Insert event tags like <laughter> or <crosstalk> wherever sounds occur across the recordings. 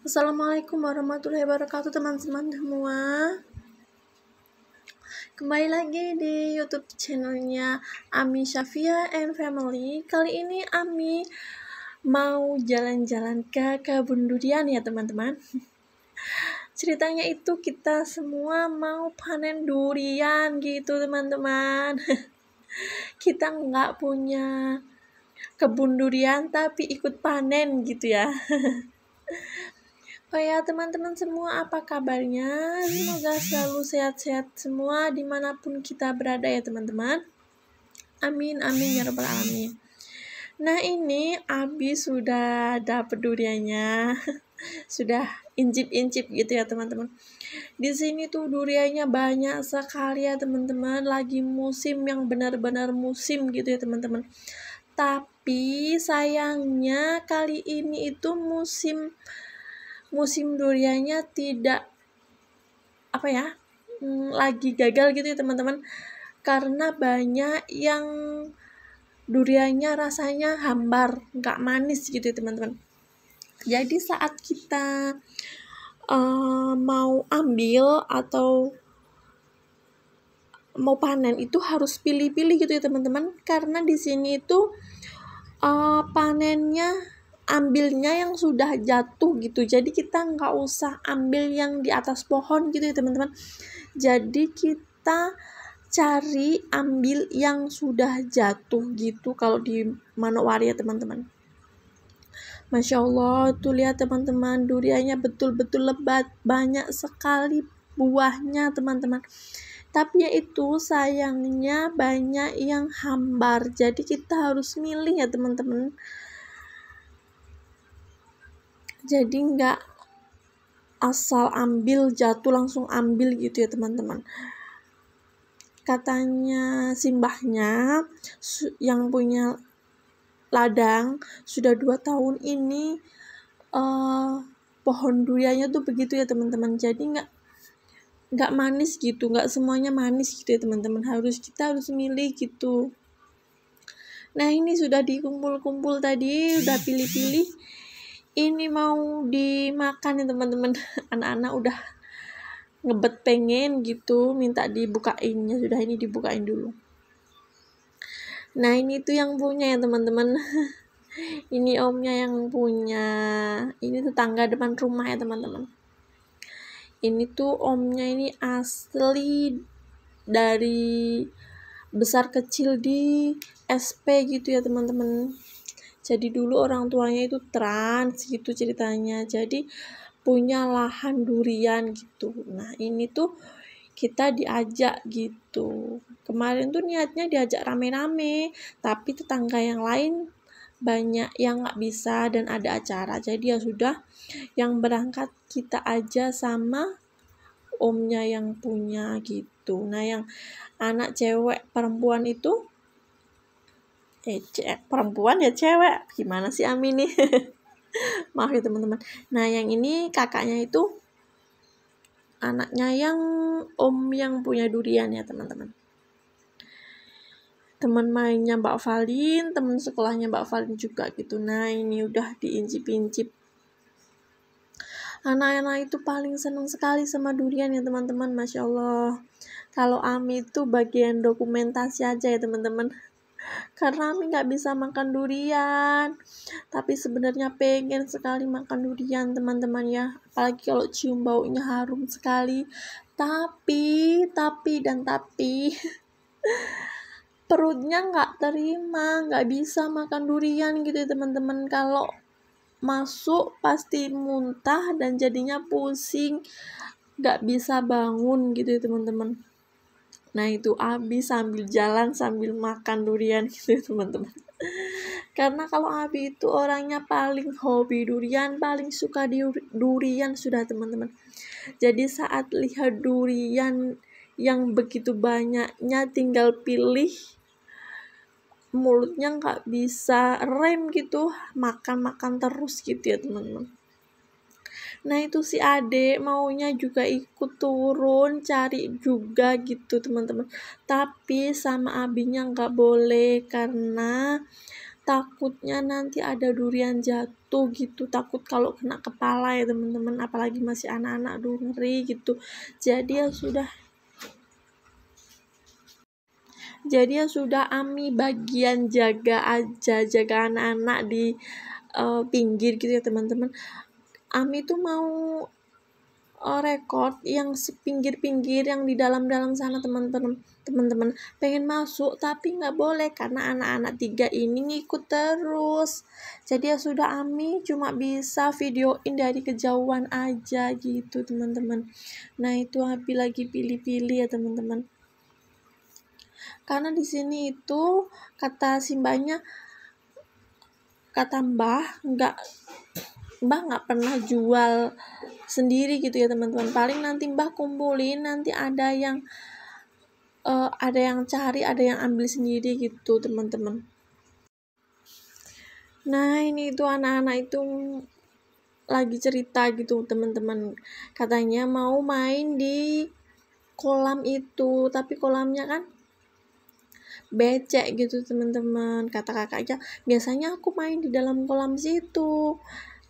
Assalamualaikum warahmatullahi wabarakatuh teman-teman semua Kembali lagi di youtube channelnya Ami Shafia and Family Kali ini Ami mau jalan-jalan ke kebun durian ya teman-teman <laughs> Ceritanya itu kita semua mau panen durian gitu teman-teman <laughs> Kita nggak punya kebun durian tapi ikut panen gitu ya <laughs> oh ya teman-teman semua apa kabarnya? Semoga selalu sehat-sehat semua dimanapun kita berada ya teman-teman. Amin, amin ya rabbal alamin. Nah ini Abi sudah dapat duriannya, <laughs> sudah incip-incip gitu ya teman-teman. Di sini tuh duriannya banyak sekali ya teman-teman, lagi musim yang benar-benar musim gitu ya teman-teman. Tapi sayangnya kali ini itu musim musim duriannya tidak apa ya mm, lagi gagal gitu ya teman-teman karena banyak yang duriannya rasanya hambar nggak manis gitu ya teman-teman jadi saat kita uh, mau ambil atau mau panen itu harus pilih-pilih gitu ya teman-teman karena di sini itu uh, panennya ambilnya yang sudah jatuh gitu jadi kita nggak usah ambil yang di atas pohon gitu ya teman-teman jadi kita cari ambil yang sudah jatuh gitu kalau di Manowari ya teman-teman Masya Allah tuh lihat teman-teman duriannya betul-betul lebat banyak sekali buahnya teman-teman tapi ya itu sayangnya banyak yang hambar jadi kita harus milih ya teman-teman jadi nggak asal ambil jatuh langsung ambil gitu ya teman-teman katanya simbahnya yang punya ladang sudah dua tahun ini uh, pohon durianya tuh begitu ya teman-teman jadi nggak nggak manis gitu nggak semuanya manis gitu ya teman-teman harus kita harus milih gitu nah ini sudah dikumpul-kumpul tadi udah pilih-pilih ini mau dimakan ya teman-teman <laughs> anak-anak udah ngebet pengen gitu minta dibukainnya sudah ini dibukain dulu nah ini tuh yang punya ya teman-teman <laughs> ini omnya yang punya ini tetangga depan rumah ya teman-teman ini tuh omnya ini asli dari besar kecil di SP gitu ya teman-teman jadi dulu orang tuanya itu trans gitu ceritanya jadi punya lahan durian gitu nah ini tuh kita diajak gitu kemarin tuh niatnya diajak rame-rame tapi tetangga yang lain banyak yang nggak bisa dan ada acara jadi ya sudah yang berangkat kita aja sama omnya yang punya gitu nah yang anak cewek perempuan itu eh perempuan ya cewek gimana sih Ami nih <laughs> maaf ya teman-teman nah yang ini kakaknya itu anaknya yang om yang punya durian ya teman-teman teman mainnya Mbak Valin teman sekolahnya Mbak Valin juga gitu nah ini udah diincip-incip anak-anak itu paling senang sekali sama durian ya teman-teman Masya Allah kalau Ami itu bagian dokumentasi aja ya teman-teman karena Ami nggak bisa makan durian tapi sebenarnya pengen sekali makan durian teman-teman ya apalagi kalau cium baunya harum sekali tapi tapi dan tapi <laughs> perutnya nggak terima nggak bisa makan durian gitu teman-teman kalau masuk pasti muntah dan jadinya pusing nggak bisa bangun gitu teman-teman Nah itu Abi sambil jalan sambil makan durian <laughs> gitu teman-teman. Karena kalau Abi itu orangnya paling hobi durian, paling suka di durian sudah teman-teman. Jadi saat lihat durian yang begitu banyaknya tinggal pilih mulutnya nggak bisa rem gitu makan makan terus gitu ya teman-teman Nah itu si adik maunya juga ikut turun cari juga gitu teman-teman. Tapi sama abinya nggak boleh karena takutnya nanti ada durian jatuh gitu takut kalau kena kepala ya teman-teman apalagi masih anak-anak duri gitu jadi ya sudah jadi ya sudah Ami bagian jaga aja jaga anak-anak di uh, pinggir gitu ya teman-teman Ami tuh mau uh, record yang pinggir-pinggir yang di dalam-dalam sana teman-teman teman-teman pengen masuk tapi nggak boleh karena anak-anak tiga ini ngikut terus jadi ya sudah Ami cuma bisa videoin dari kejauhan aja gitu teman-teman nah itu Abi lagi pilih-pilih ya teman-teman karena di sini itu kata simbanya kata mbah nggak Mbah nggak pernah jual sendiri gitu ya teman-teman. Paling nanti Mbah kumpulin, nanti ada yang uh, ada yang cari, ada yang ambil sendiri gitu teman-teman. Nah ini itu anak-anak itu lagi cerita gitu teman-teman katanya mau main di kolam itu tapi kolamnya kan becek gitu teman-teman kata kakaknya biasanya aku main di dalam kolam situ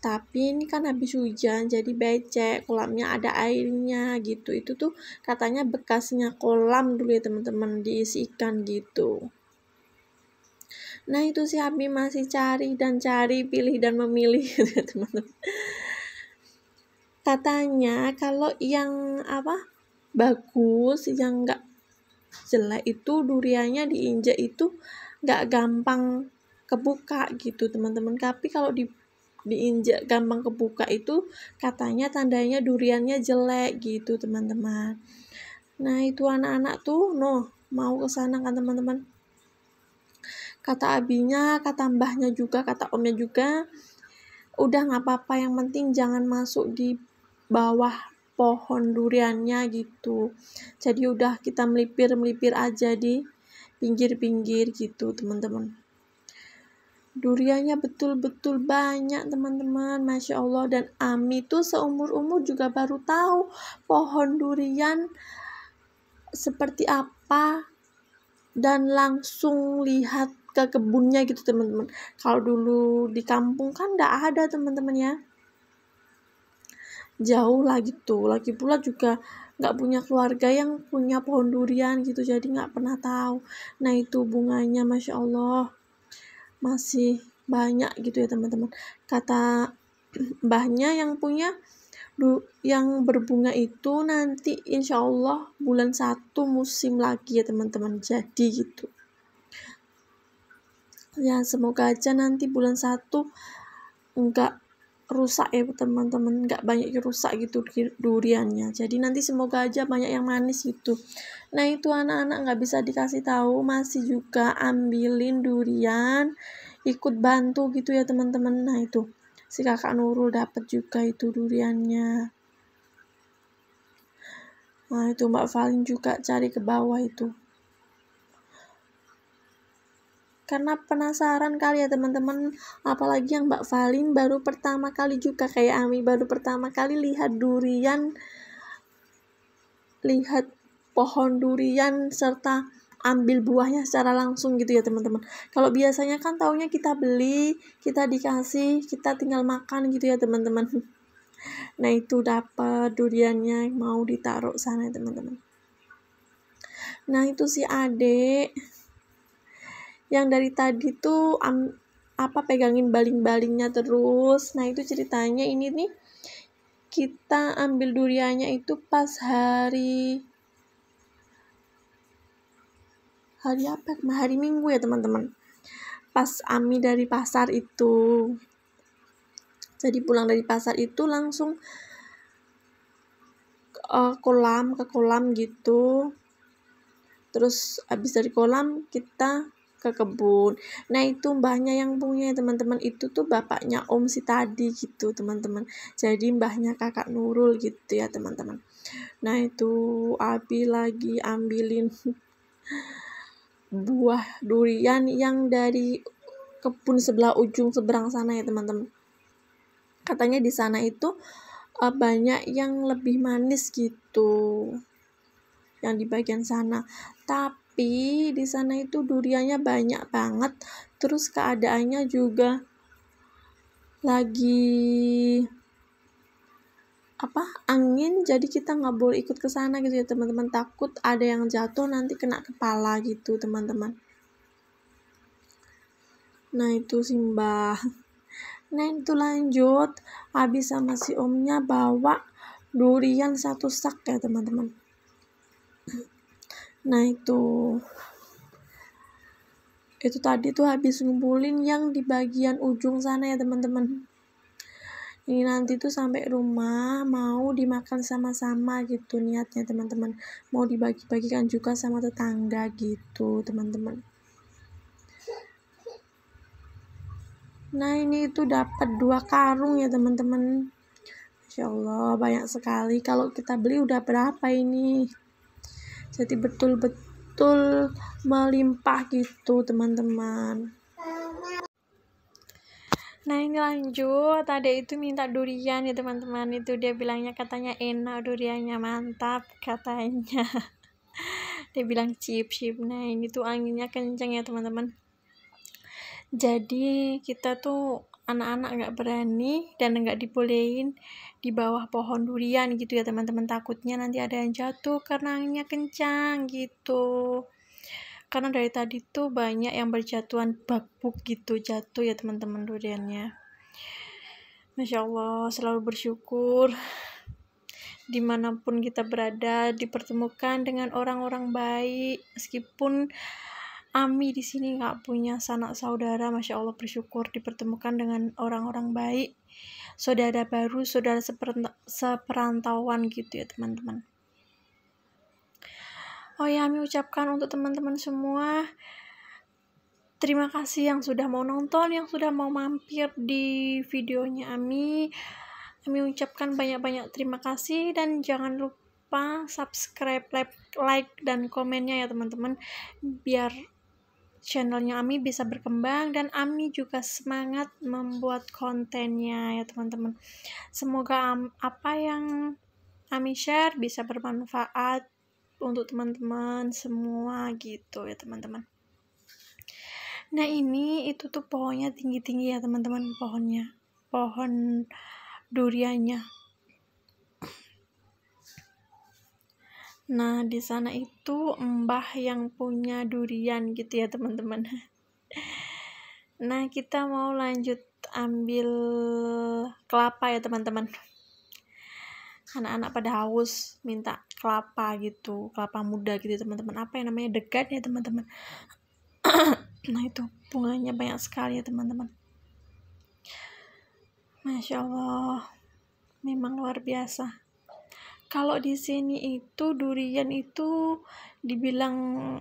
tapi ini kan habis hujan jadi becek kolamnya ada airnya gitu itu tuh katanya bekasnya kolam dulu ya teman-teman diisi ikan gitu nah itu si Abi masih cari dan cari pilih dan memilih ya <laughs> teman-teman katanya kalau yang apa bagus yang enggak jelek itu duriannya diinjak itu enggak gampang kebuka gitu teman-teman tapi kalau di diinjak gampang kebuka itu katanya tandanya duriannya jelek gitu teman-teman nah itu anak-anak tuh no mau ke sana kan teman-teman kata abinya kata mbahnya juga kata omnya juga udah nggak apa-apa yang penting jangan masuk di bawah pohon duriannya gitu jadi udah kita melipir melipir aja di pinggir-pinggir gitu teman-teman duriannya betul-betul banyak teman-teman Masya Allah dan Ami tuh seumur-umur juga baru tahu pohon durian seperti apa dan langsung lihat ke kebunnya gitu teman-teman kalau dulu di kampung kan gak ada teman-teman ya jauh lah gitu lagi pula juga nggak punya keluarga yang punya pohon durian gitu jadi nggak pernah tahu nah itu bunganya masya allah masih banyak gitu ya teman-teman kata <clears throat> mbahnya yang punya yang berbunga itu nanti insyaallah bulan satu musim lagi ya teman-teman jadi gitu ya semoga aja nanti bulan satu enggak rusak ya teman-teman enggak banyak yang rusak gitu duriannya jadi nanti semoga aja banyak yang manis gitu Nah itu anak-anak nggak bisa dikasih tahu masih juga ambilin durian ikut bantu gitu ya teman-teman. Nah itu si kakak Nurul dapat juga itu duriannya. Nah itu Mbak Valin juga cari ke bawah itu. Karena penasaran kali ya teman-teman, apalagi yang Mbak Valin baru pertama kali juga kayak Ami baru pertama kali lihat durian lihat pohon durian serta ambil buahnya secara langsung gitu ya teman-teman. Kalau biasanya kan taunya kita beli, kita dikasih, kita tinggal makan gitu ya teman-teman. <laughs> Nah itu dapat duriannya mau ditaruh sana teman-teman. Nah itu si adik yang dari tadi tuh am, apa pegangin baling-balingnya terus. Nah itu ceritanya ini nih kita ambil duriannya itu pas hari hari apa hari minggu ya teman-teman pas Ami dari pasar itu jadi pulang dari pasar itu langsung ke eh, kolam ke kolam gitu terus habis dari kolam kita ke kebun. Nah, itu mbahnya yang punya teman-teman itu tuh bapaknya Om si tadi gitu, teman-teman. Jadi mbahnya Kakak Nurul gitu ya, teman-teman. Nah, itu Abi lagi ambilin <laughs> buah durian yang dari kebun sebelah ujung seberang sana ya teman-teman. Katanya di sana itu uh, banyak yang lebih manis gitu. Yang di bagian sana. Tapi di sana itu duriannya banyak banget. Terus keadaannya juga lagi apa angin jadi kita nggak boleh ikut ke sana gitu ya teman-teman takut ada yang jatuh nanti kena kepala gitu teman-teman nah itu simbah nah itu lanjut habis sama si omnya bawa durian satu sak ya teman-teman nah itu itu tadi tuh habis ngumpulin yang di bagian ujung sana ya teman-teman ini nanti tuh sampai rumah mau dimakan sama-sama gitu niatnya teman-teman mau dibagi-bagikan juga sama tetangga gitu teman-teman nah ini itu dapat dua karung ya teman-teman Masya Allah banyak sekali kalau kita beli udah berapa ini jadi betul-betul melimpah gitu teman-teman nah ini lanjut ada itu minta durian ya teman-teman itu dia bilangnya katanya enak duriannya mantap katanya <laughs> dia bilang chip chip nah ini tuh anginnya kenceng ya teman-teman jadi kita tuh anak-anak nggak berani dan nggak dibolehin di bawah pohon durian gitu ya teman-teman takutnya nanti ada yang jatuh karena anginnya kencang gitu karena dari tadi tuh banyak yang berjatuhan babuk gitu jatuh ya teman-teman duriannya Masya Allah selalu bersyukur dimanapun kita berada dipertemukan dengan orang-orang baik meskipun Ami di sini nggak punya sanak saudara, masya Allah bersyukur dipertemukan dengan orang-orang baik, saudara baru, saudara seperantauan gitu ya teman-teman. Oh ya, kami ucapkan untuk teman-teman semua terima kasih yang sudah mau nonton, yang sudah mau mampir di videonya Ami. kami ucapkan banyak-banyak terima kasih dan jangan lupa subscribe, like, like dan komennya ya teman-teman biar channelnya Ami bisa berkembang dan Ami juga semangat membuat kontennya ya teman-teman. Semoga apa yang Ami share bisa bermanfaat untuk teman-teman semua gitu ya teman-teman nah ini itu tuh pohonnya tinggi-tinggi ya teman-teman pohonnya pohon duriannya nah di sana itu mbah yang punya durian gitu ya teman-teman <laughs> nah kita mau lanjut ambil kelapa ya teman-teman anak-anak pada haus minta kelapa gitu kelapa muda gitu ya, teman-teman apa yang namanya dekat ya teman-teman <clears throat> nah itu bunganya banyak sekali ya teman-teman masya allah memang luar biasa kalau di sini itu durian itu dibilang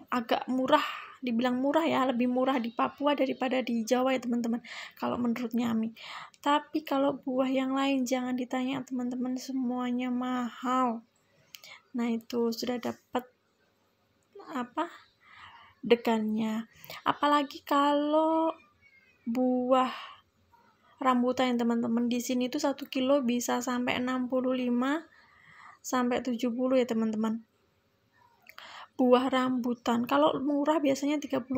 agak murah dibilang murah ya lebih murah di Papua daripada di Jawa ya teman-teman kalau menurut Nyami tapi kalau buah yang lain jangan ditanya teman-teman semuanya mahal nah itu sudah dapat apa dekannya apalagi kalau buah rambutan yang teman-teman di sini itu 1 kilo bisa sampai 65 sampai 70 ya teman-teman buah rambutan kalau murah biasanya 35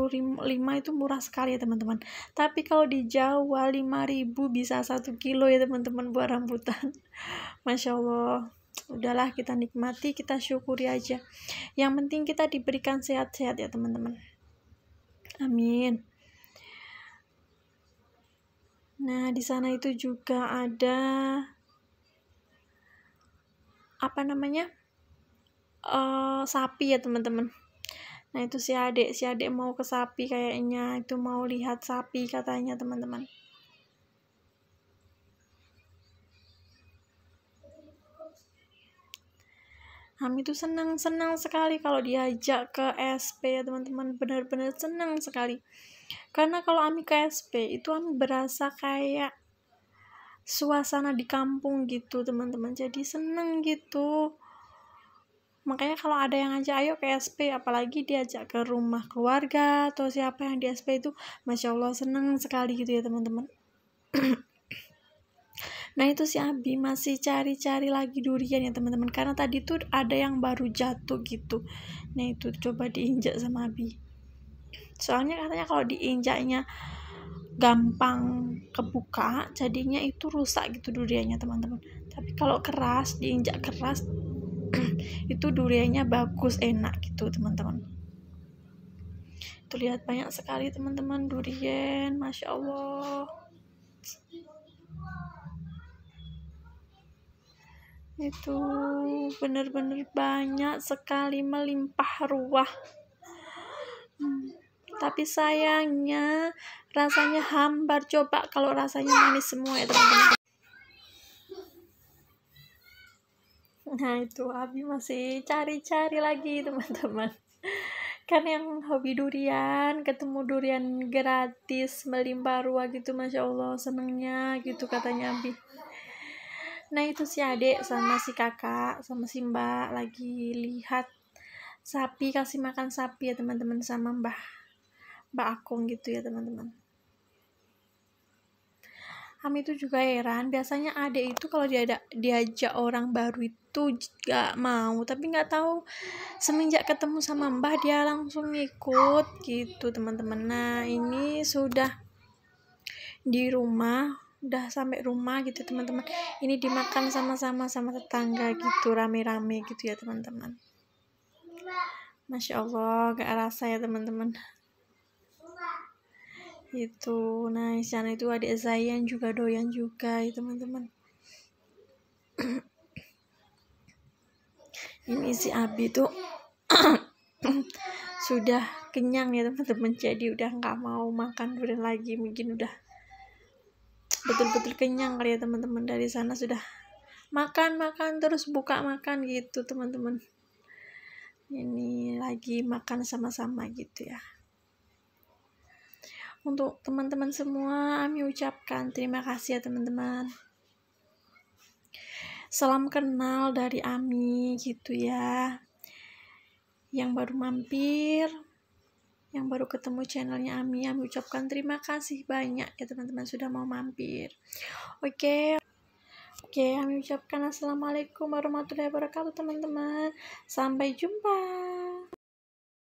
itu murah sekali ya teman-teman tapi kalau di Jawa 5000 bisa 1 kilo ya teman-teman buah rambutan <laughs> Masya Allah udahlah kita nikmati kita syukuri aja yang penting kita diberikan sehat-sehat ya teman-teman amin nah di sana itu juga ada apa namanya uh, sapi ya teman-teman nah itu si adik si adik mau ke sapi kayaknya itu mau lihat sapi katanya teman-teman Hami tuh senang-senang sekali kalau diajak ke SP ya teman-teman benar-benar senang sekali karena kalau Ami ke SP itu Ami berasa kayak suasana di kampung gitu teman-teman jadi senang gitu makanya kalau ada yang ngajak ayo ke SP apalagi diajak ke rumah keluarga atau siapa yang di SP itu masya Allah senang sekali gitu ya teman-teman <clears throat> Nah itu si Abi masih cari-cari lagi durian ya teman-teman karena tadi tuh ada yang baru jatuh gitu. Nah itu coba diinjak sama Abi. Soalnya katanya kalau diinjaknya gampang kebuka jadinya itu rusak gitu duriannya teman-teman. Tapi kalau keras diinjak keras <clears throat> itu duriannya bagus enak gitu teman-teman tuh lihat banyak sekali teman-teman durian masya allah itu benar-benar banyak sekali melimpah ruah hmm, tapi sayangnya rasanya hambar coba kalau rasanya manis semua ya teman-teman nah itu Abi masih cari-cari lagi teman-teman kan yang hobi durian ketemu durian gratis melimpah ruah gitu masya Allah senengnya gitu katanya Abi nah itu si adik sama si kakak sama si mbak lagi lihat sapi kasih makan sapi ya teman-teman sama mbah mbak akung gitu ya teman-teman kami itu juga heran biasanya adik itu kalau dia diajak orang baru itu gak mau tapi nggak tahu semenjak ketemu sama mbah dia langsung ikut gitu teman-teman nah ini sudah di rumah udah sampai rumah gitu teman-teman ini dimakan sama-sama sama tetangga gitu rame-rame gitu ya teman-teman Masya Allah gak rasa ya teman-teman itu nah sana itu adik Zayan juga doyan juga ya teman-teman <clears throat> ini si Abi tuh <clears throat> sudah kenyang ya teman-teman jadi udah nggak mau makan durian lagi mungkin udah betul-betul kenyang kali ya teman-teman dari sana sudah makan makan terus buka makan gitu teman-teman ini lagi makan sama-sama gitu ya untuk teman-teman semua kami ucapkan terima kasih ya teman-teman salam kenal dari Ami gitu ya yang baru mampir yang baru ketemu channelnya Ami Ami ucapkan terima kasih banyak ya teman-teman sudah mau mampir oke oke okay, Ami ucapkan assalamualaikum warahmatullahi wabarakatuh teman-teman sampai jumpa